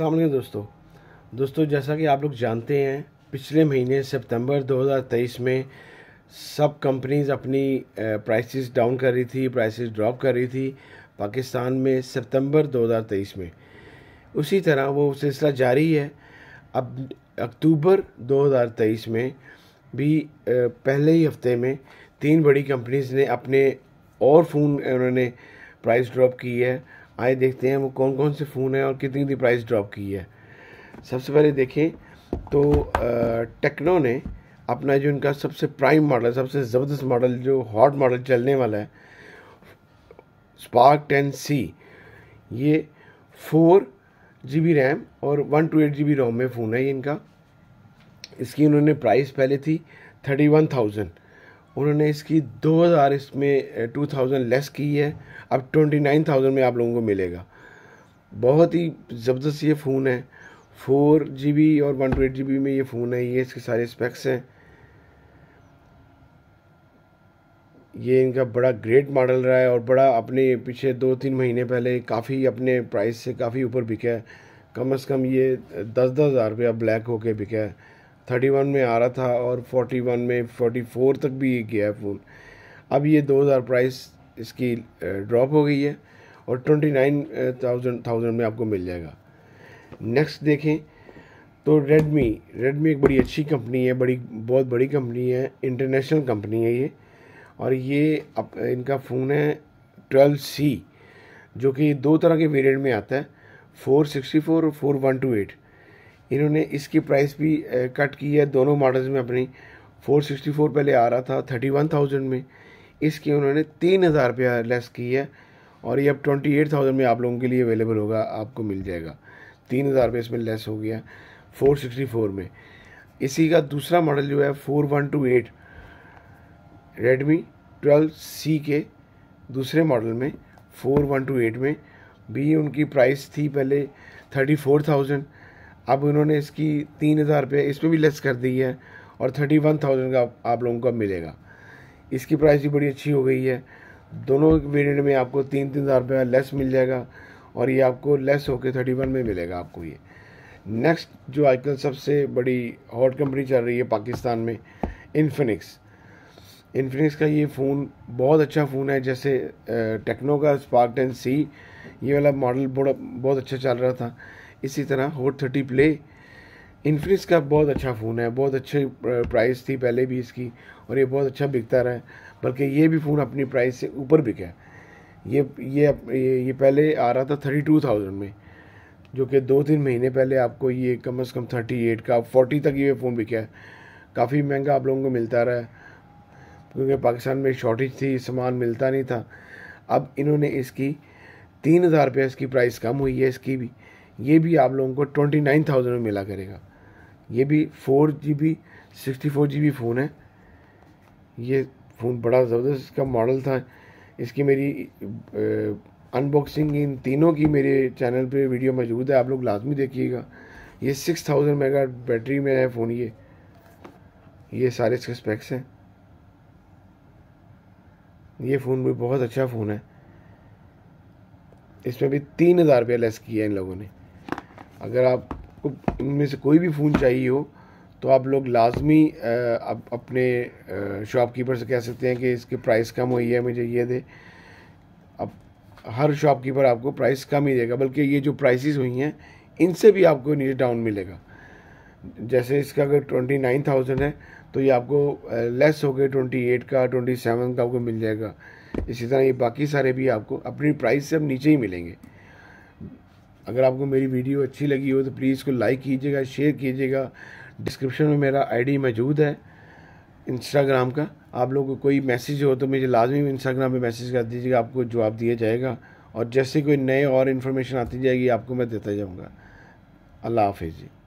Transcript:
अल्लाम दोस्तों दोस्तों जैसा कि आप लोग जानते हैं पिछले महीने सितंबर 2023 में सब कंपनीज अपनी प्राइसेस डाउन कर रही थी प्राइसेस ड्रॉप कर रही थी पाकिस्तान में सितंबर 2023 में उसी तरह वो सिलसिला जारी है अब अक्टूबर 2023 में भी पहले ही हफ्ते में तीन बड़ी कंपनीज ने अपने और फ़ोन उन्होंने प्राइस ड्रॉप की है आए देखते हैं वो कौन कौन से फ़ोन हैं और कितनी कितनी प्राइस ड्रॉप की है सबसे पहले देखें तो टेक्नो ने अपना जो इनका सबसे प्राइम मॉडल सबसे ज़बरदस्त मॉडल जो हॉट मॉडल चलने वाला है स्पार्क टेन सी ये फोर जी बी रैम और one two eight G B ROM में फ़ोन है ये इनका इसकी इन्होंने प्राइस पहले थी थर्टी वन थाउजेंड उन्होंने इसकी 2000 इसमें 2000 लेस की है अब 29000 में आप लोगों को मिलेगा बहुत ही ज़बरदस्त ये फ़ोन है फोर जी बी और one two eight G B में ये फ़ोन है ये इसके सारे स्पेक्स हैं ये इनका बड़ा ग्रेट मॉडल रहा है और बड़ा अपने पीछे दो तीन महीने पहले काफ़ी अपने प्राइस से काफ़ी ऊपर बिका है कम से कम ये दस दस हज़ार रुपया ब्लैक होके बिका है थर्टी वन में आ रहा था और फोर्टी वन में फोर्टी फोर तक भी ये गया है फ़ोन अब ये दो हज़ार प्राइस इसकी ड्रॉप हो गई है और ट्वेंटी नाइन थाउजेंड थाउजेंड में आपको मिल जाएगा नेक्स्ट देखें तो रेडमी रेडमी एक बड़ी अच्छी कंपनी है बड़ी बहुत बड़ी कंपनी है इंटरनेशनल कंपनी है ये और ये अप, इनका फ़ोन है ट्वेल्व सी जो कि दो तरह के वेरिएंट में आता है फोर सिक्सटी फोर और फोर वन टू एट इन्होंने इसकी प्राइस भी कट की है दोनों मॉडल्स में अपनी 464 पहले आ रहा था 31,000 में इसकी उन्होंने तीन हज़ार रुपया लेस की है और ये अब ट्वेंटी एट थाउजेंड में आप लोगों के लिए अवेलेबल होगा आपको मिल जाएगा तीन हज़ार रुपये इसमें लेस हो गया फोर सिक्सटी फोर में इसी का दूसरा मॉडल जो है four one two eight Redmi twelve C के दूसरे मॉडल में फोर वन टू एट में भी उनकी प्राइस थी पहले थर्टी फोर थाउजेंड अब उन्होंने इसकी तीन हज़ार रुपये इसमें भी लेस कर दी है और थर्टी वन थाउजेंड का आप लोगों को मिलेगा इसकी प्राइस भी बड़ी अच्छी हो गई है दोनों वेरियंट में आपको तीन तीन हज़ार रुपये लेस मिल जाएगा और ये आपको लेस होकर थर्टी वन में मिलेगा आपको ये नेक्स्ट जो आजकल सबसे बड़ी हॉट कंपनी चल रही है पाकिस्तान में इन्फिनिक्स इन्फिनिक्स का ये फ़ोन बहुत अच्छा फ़ोन है जैसे टेक्नो का स्पार्क टेन सी ये वाला मॉडल बड़ा बहुत अच्छा चल रहा था इसी तरह होट थर्टी प्ले इन्फिनिक्स का बहुत अच्छा फ़ोन है बहुत अच्छी प्राइस थी पहले भी इसकी और ये बहुत अच्छा बिकता रहा बल्कि ये भी फ़ोन अपनी प्राइस से ऊपर बिका है ये ये ये पहले आ रहा था थर्टी टू थाउजेंड में जो कि दो तीन महीने पहले आपको ये कम से कम थर्टी एट का फोर्टी तक ये फ़ोन बिका है काफ़ी महंगा आप लोगों को मिलता रहा है क्योंकि पाकिस्तान में शॉर्टेज थी सामान मिलता नहीं था अब इन्होंने इसकी तीन हज़ार रुपये इसकी प्राइस कम हुई है इसकी भी ये भी आप लोगों को ट्वेंटी नाइन थाउजेंड में मिला करेगा ये भी four G B sixty four G B phone है ये फ़ोन बड़ा ज़बरदस्त इसका मॉडल था इसकी मेरी अनबॉक्सिंग इन तीनों की मेरे चैनल पे वीडियो मौजूद है आप लोग लाजमी देखिएगा ये सिक्स थाउजेंड मेगा बैटरी में है फ़ोन ये ये सारे इसके स्पेक्स हैं ये फ़ोन भी बहुत अच्छा फ़ोन है इसमें भी तीन हज़ार रुपया लेस किया है इन लोगों ने अगर आपको इनमें से कोई भी फ़ोन चाहिए हो तो आप लोग लाजमी आप अपने शॉपकीपर से कह सकते हैं कि इसकी प्राइस कम हुई है मुझे ये दे अब हर शॉपकीपर आपको प्राइस कम ही देगा बल्कि ये जो प्राइसेस हुई हैं इनसे भी आपको नीचे डाउन मिलेगा जैसे इसका अगर ट्वेंटी नाइन थाउजेंड है तो ये आपको लेस हो गए ट्वेंटी एट का ट्वेंटी सेवन का आपको मिल जाएगा इसी तरह ये बाकी सारे भी आपको अपनी प्राइस से अब नीचे ही मिलेंगे अगर आपको मेरी वीडियो अच्छी लगी हो तो प्लीज़ इसको लाइक कीजिएगा शेयर कीजिएगा डिस्क्रिप्शन में मेरा आईडी मौजूद है इंस्टाग्राम का आप लोग को कोई मैसेज हो तो मुझे लाजमी इंस्टाग्राम पे मैसेज कर दीजिएगा आपको जवाब दिया जाएगा और जैसे कोई नए और इन्फॉर्मेशन आती जाएगी आपको मैं देता जाऊँगा अल्लाह हाफिज़ जी